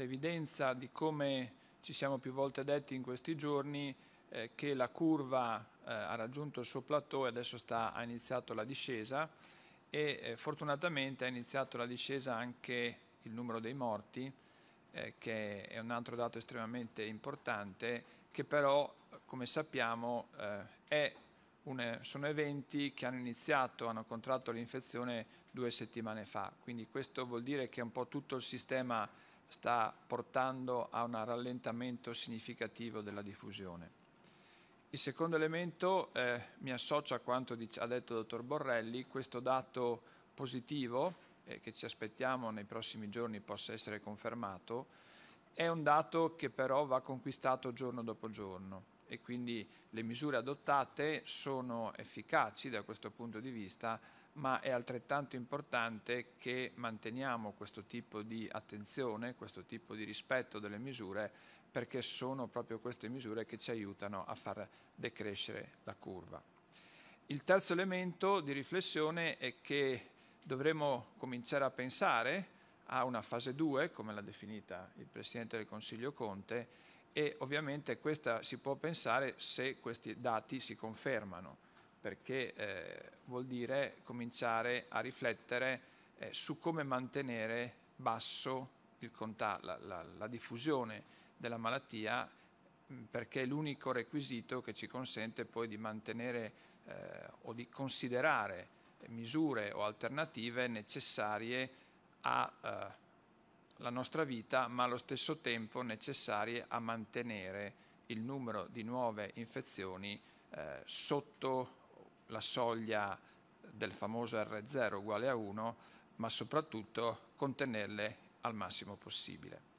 l'evidenza di come ci siamo più volte detti in questi giorni eh, che la curva eh, ha raggiunto il suo plateau e adesso sta, ha iniziato la discesa e eh, fortunatamente ha iniziato la discesa anche il numero dei morti eh, che è un altro dato estremamente importante che però come sappiamo eh, un, sono eventi che hanno iniziato, hanno contratto l'infezione due settimane fa quindi questo vuol dire che un po' tutto il sistema sta portando a un rallentamento significativo della diffusione. Il secondo elemento, eh, mi associo a quanto dice, ha detto il dottor Borrelli, questo dato positivo eh, che ci aspettiamo nei prossimi giorni possa essere confermato, è un dato che però va conquistato giorno dopo giorno e quindi le misure adottate sono efficaci da questo punto di vista, ma è altrettanto importante che manteniamo questo tipo di attenzione, questo tipo di rispetto delle misure, perché sono proprio queste misure che ci aiutano a far decrescere la curva. Il terzo elemento di riflessione è che dovremo cominciare a pensare ha una fase 2, come l'ha definita il Presidente del Consiglio Conte, e ovviamente questa si può pensare se questi dati si confermano, perché eh, vuol dire cominciare a riflettere eh, su come mantenere basso la, la, la diffusione della malattia, perché è l'unico requisito che ci consente poi di mantenere eh, o di considerare misure o alternative necessarie alla eh, nostra vita, ma allo stesso tempo necessarie a mantenere il numero di nuove infezioni eh, sotto la soglia del famoso R0 uguale a 1, ma soprattutto contenerle al massimo possibile.